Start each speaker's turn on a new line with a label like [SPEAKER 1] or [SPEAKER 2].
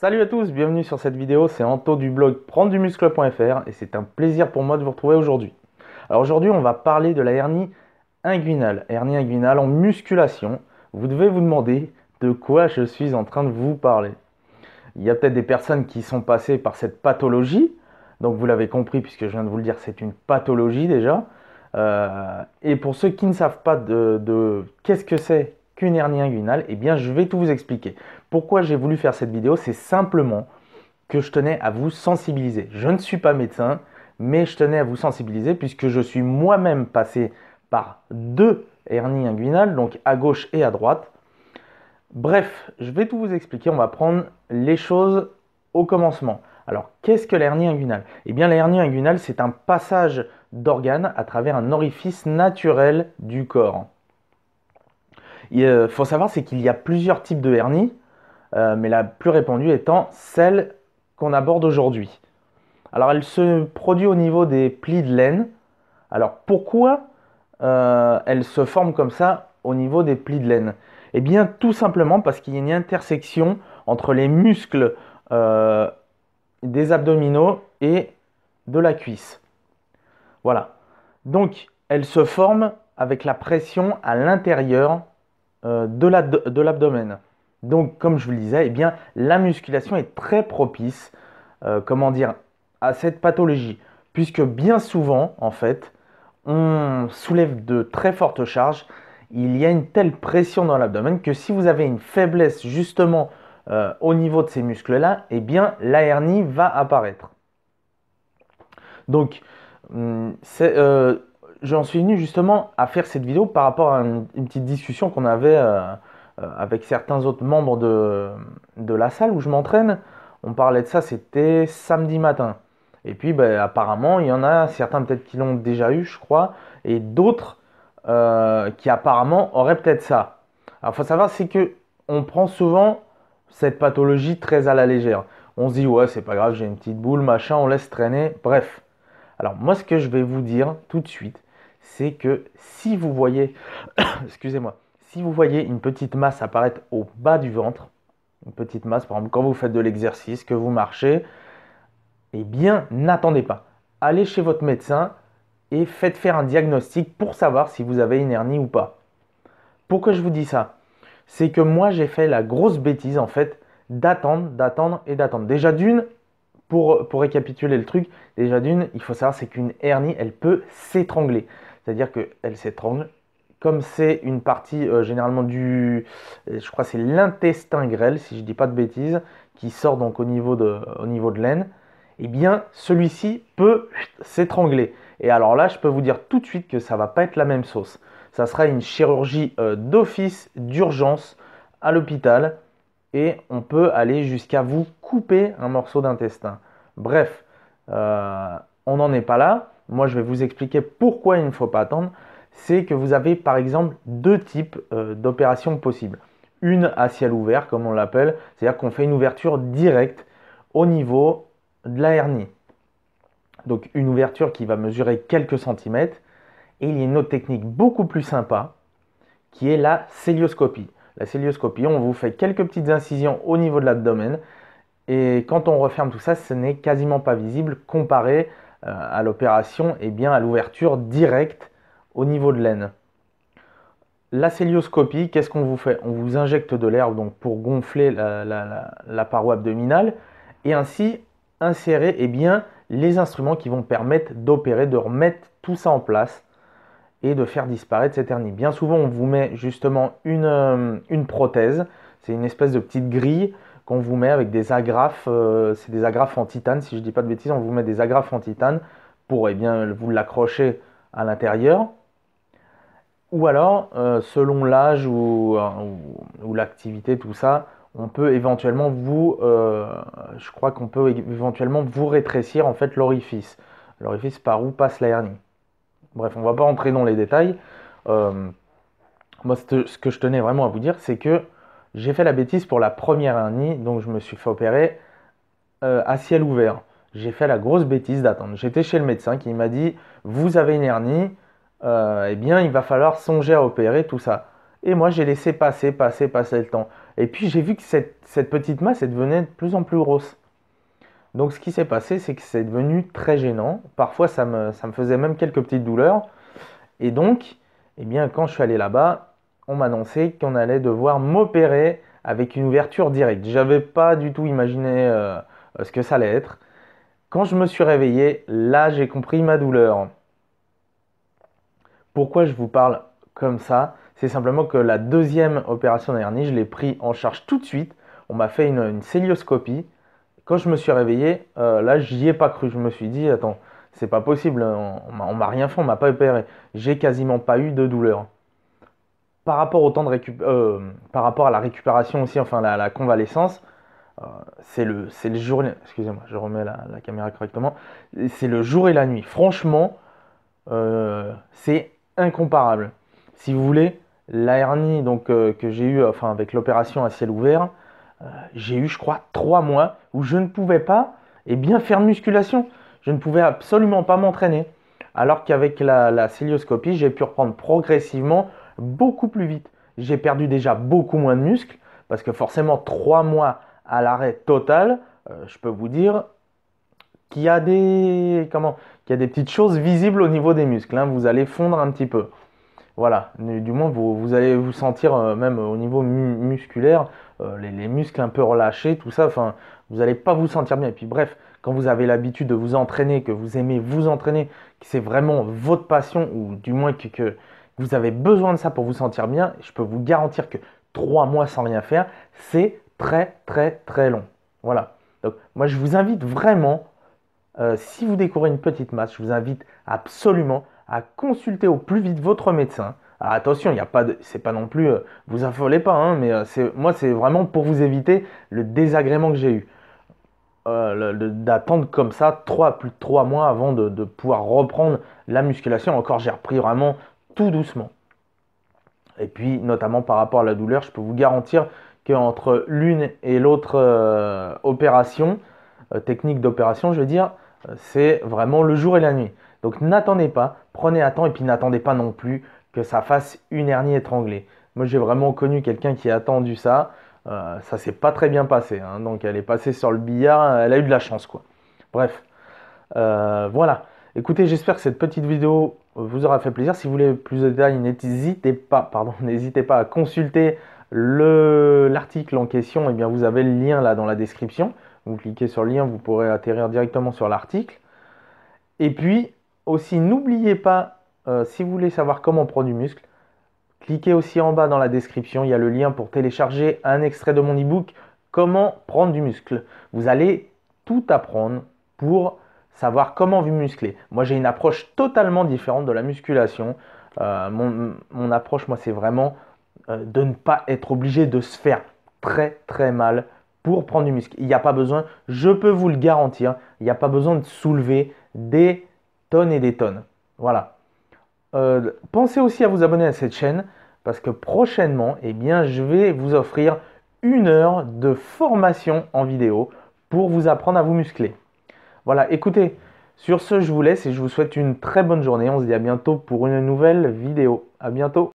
[SPEAKER 1] Salut à tous, bienvenue sur cette vidéo, c'est Anto du blog prendre et c'est un plaisir pour moi de vous retrouver aujourd'hui. Alors aujourd'hui on va parler de la hernie inguinale. Hernie inguinale en musculation, vous devez vous demander de quoi je suis en train de vous parler. Il y a peut-être des personnes qui sont passées par cette pathologie, donc vous l'avez compris puisque je viens de vous le dire, c'est une pathologie déjà. Euh, et pour ceux qui ne savent pas de, de qu'est-ce que c'est qu'une hernie inguinale, eh bien je vais tout vous expliquer. Pourquoi j'ai voulu faire cette vidéo C'est simplement que je tenais à vous sensibiliser. Je ne suis pas médecin, mais je tenais à vous sensibiliser puisque je suis moi-même passé par deux hernies inguinales, donc à gauche et à droite. Bref, je vais tout vous expliquer, on va prendre les choses au commencement. Alors, qu'est-ce que l'hernie inguinale Eh bien, l'hernie inguinale, c'est un passage d'organes à travers un orifice naturel du corps. Il euh, faut savoir, c'est qu'il y a plusieurs types de hernies. Euh, mais la plus répandue étant celle qu'on aborde aujourd'hui. Alors elle se produit au niveau des plis de laine. Alors pourquoi euh, elle se forme comme ça au niveau des plis de laine Eh bien tout simplement parce qu'il y a une intersection entre les muscles euh, des abdominaux et de la cuisse. Voilà. Donc elle se forme avec la pression à l'intérieur de l'abdomen. Donc, comme je vous le disais, eh bien, la musculation est très propice, euh, comment dire, à cette pathologie, puisque bien souvent, en fait, on soulève de très fortes charges. Il y a une telle pression dans l'abdomen que si vous avez une faiblesse justement euh, au niveau de ces muscles-là, eh bien, la hernie va apparaître. Donc, hum, euh, j'en suis venu justement à faire cette vidéo par rapport à une petite discussion qu'on avait euh, avec certains autres membres de, la salle où je m'entraîne. On parlait de ça, c'était samedi matin. Et puis ben, apparemment, il y en a certains peut-être qui l'ont déjà eu, je crois, et d'autres euh, qui apparemment auraient peut-être ça. Alors faut savoir, c'est que on prend souvent cette pathologie très à la légère. On se dit ouais, c'est pas grave, j'ai une petite boule, machin, on laisse traîner. Bref. Alors moi, ce que je vais vous dire tout de suite, c'est que si vous voyez, excusez-moi, si vous voyez une petite masse apparaître au bas du ventre, une petite masse, par exemple, quand vous faites de l'exercice, que vous marchez, eh bien, n'attendez pas. Allez chez votre médecin et faites faire un diagnostic pour savoir si vous avez une hernie ou pas. Pourquoi je vous dis ça C'est que moi, j'ai fait la grosse bêtise, en fait, d'attendre, d'attendre et d'attendre. Déjà d'une, pour, pour, récapituler le truc, déjà d'une, il faut savoir, c'est qu'une hernie, elle peut s'étrangler. C'est-à-dire qu'elle s'étrangle comme c'est une partie euh, généralement du, euh, je crois c'est l'intestin grêle, si je ne dis pas de bêtises, qui sort donc au niveau de, au l'aine, eh bien celui-ci peut s'étrangler. Et alors là, je peux vous dire tout de suite que ça ne va pas être la même sauce. Ça sera une chirurgie euh, d'office, d'urgence, à l'hôpital, et on peut aller jusqu'à vous couper un morceau d'intestin. Bref, on n'en est pas là. Moi, je vais vous expliquer pourquoi il ne faut pas attendre c'est que vous avez par exemple deux types euh, d'opérations possibles. Une à ciel ouvert, comme on l'appelle, c'est-à-dire qu'on fait une ouverture directe au niveau de la hernie. Donc une ouverture qui va mesurer quelques centimètres. Et il y a une autre technique beaucoup plus sympa qui est la célioscopie. La célioscopie, on vous fait quelques petites incisions au niveau de l'abdomen. Et quand on referme tout ça, ce n'est quasiment pas visible comparé euh, à l'opération et eh bien à l'ouverture directe au niveau de l'aine. La célioscopie, qu'est-ce qu'on vous fait On vous injecte de l'herbe pour gonfler la, paroi abdominale et ainsi insérer eh bien, les instruments qui vont permettre d'opérer, de remettre tout ça en place et de faire disparaître cette hernie. Bien souvent, on vous met justement une, euh, prothèse, c'est une espèce de petite grille qu'on vous met avec des agrafes, euh, c'est des agrafes en titane, si je ne dis pas de bêtises, on vous met des agrafes en titane pour eh bien, vous l'accrocher à l'intérieur ou alors, euh, selon l'âge euh, ou, l'activité, tout ça, on peut éventuellement vous, euh, je crois qu'on peut éventuellement vous rétrécir en fait l'orifice, l'orifice par où passe la hernie. Bref, on ne va pas entrer dans les détails. moi, ce que je tenais vraiment à vous dire, c'est que j'ai fait la bêtise pour la première hernie, donc je me suis fait opérer à ciel ouvert. J'ai fait la grosse bêtise d'attendre. J'étais chez le médecin qui m'a dit Vous avez une hernie, euh, eh bien, il va falloir songer à opérer tout ça. Et moi, j'ai laissé passer, passer, passer le temps. Et puis, j'ai vu que cette, petite masse, est devenait de plus en plus grosse. Donc, ce qui s'est passé, c'est que c'est devenu très gênant. Parfois, ça me, faisait même quelques petites douleurs. Et donc, eh bien, quand je suis allé là-bas, on m'annonçait qu'on allait devoir m'opérer avec une ouverture directe. J'avais pas du tout imaginé euh, ce que ça allait être. Quand je me suis réveillé, là, j'ai compris ma douleur. Pourquoi je vous parle comme ça C'est simplement que la deuxième opération d'hernie, je l'ai pris en charge tout de suite. On m'a fait une, Quand je me suis réveillé, euh, là, j'y ai pas cru. Je me suis dit, attends, c'est pas possible, on, m'a rien fait, on m'a pas opéré. J'ai quasiment pas eu de douleur. Par rapport au temps de récup... Euh, par rapport à la récupération aussi, enfin la, la convalescence, euh, c'est le, le jour, excusez-moi, je remets la, caméra correctement, c'est le jour et la nuit. Franchement, c'est incomparable. Si vous voulez, la hernie donc, euh, que j'ai eu enfin, avec l'opération à ciel ouvert, euh, j'ai eu, je crois, trois mois où je ne pouvais pas et eh bien, faire musculation. Je ne pouvais absolument pas m'entraîner. Alors qu'avec la, la célioscopie, j'ai pu reprendre progressivement beaucoup plus vite. J'ai perdu déjà beaucoup moins de muscles parce que forcément, trois mois à l'arrêt total, euh, je peux vous dire qu'il y a des. Comment il y a des petites choses visibles au niveau des muscles. Hein. Vous allez fondre un petit peu. Voilà, du moins vous, allez vous sentir euh, même au niveau musculaire, euh, les, muscles un peu relâchés, tout ça, enfin, vous n'allez pas vous sentir bien. Et puis bref, quand vous avez l'habitude de vous entraîner, que vous aimez vous entraîner, que c'est vraiment votre passion, ou du moins que, que vous avez besoin de ça pour vous sentir bien, je peux vous garantir que trois mois sans rien faire, c'est très très très long. Voilà. Donc moi je vous invite vraiment euh, si vous découvrez une petite masse, je vous invite absolument à consulter au plus vite votre médecin. Ah, attention, il n'y a pas c'est pas non plus, euh, vous affolez pas, hein, mais euh, moi c'est vraiment pour vous éviter le désagrément que j'ai eu. d'attendre comme ça 3, plus de 3 mois avant de, de pouvoir reprendre la musculation. Encore, j'ai repris vraiment tout doucement. Et puis, notamment par rapport à la douleur, je peux vous garantir qu'entre l'une et l'autre opération, euh, technique d'opération, je veux dire, euh, c'est vraiment le jour et la nuit. Donc n'attendez pas, prenez à temps et puis n'attendez pas non plus que ça fasse une hernie étranglée. Moi j'ai vraiment connu quelqu'un qui a attendu ça, euh, ça s'est pas très bien passé. Hein. Donc elle est passée sur le billard, elle a eu de la chance quoi. Bref, voilà. Écoutez, j'espère que cette petite vidéo vous aura fait plaisir. Si vous voulez plus de détails, n'hésitez pas, pardon, n'hésitez pas à consulter l'article en question. Et eh bien vous avez le lien là dans la description. Vous cliquez sur le lien, vous pourrez atterrir directement sur l'article. Et puis, aussi, n'oubliez pas, euh, si vous voulez savoir comment prendre du muscle, cliquez aussi en bas dans la description, il y a le lien pour télécharger un extrait de mon e-book Comment prendre du muscle. Vous allez tout apprendre pour savoir comment vous muscler. Moi, j'ai une approche totalement différente de la musculation. Euh, mon, approche, moi, c'est vraiment euh, de ne pas être obligé de se faire très très mal pour prendre du muscle. Il n'y a pas besoin, je peux vous le garantir, il n'y a pas besoin de soulever des tonnes et des tonnes. Voilà. Euh, pensez aussi à vous abonner à cette chaîne parce que prochainement, eh bien, je vais vous offrir une heure de formation en vidéo pour vous apprendre à vous muscler. Voilà, écoutez, sur ce, je vous laisse et je vous souhaite une très bonne journée. On se dit à bientôt pour une nouvelle vidéo. À bientôt.